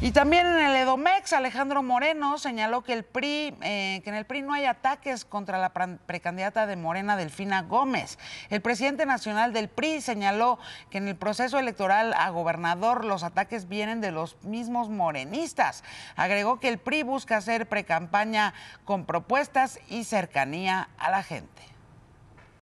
Y también en el Edomex, Alejandro Moreno señaló que, el PRI, eh, que en el PRI no hay ataques contra la precandidata de Morena, Delfina Gómez. El presidente nacional del PRI señaló que en el proceso electoral a gobernador los ataques vienen de los mismos morenistas. Agregó que el PRI busca hacer precampaña con propuestas y cercanía a la gente.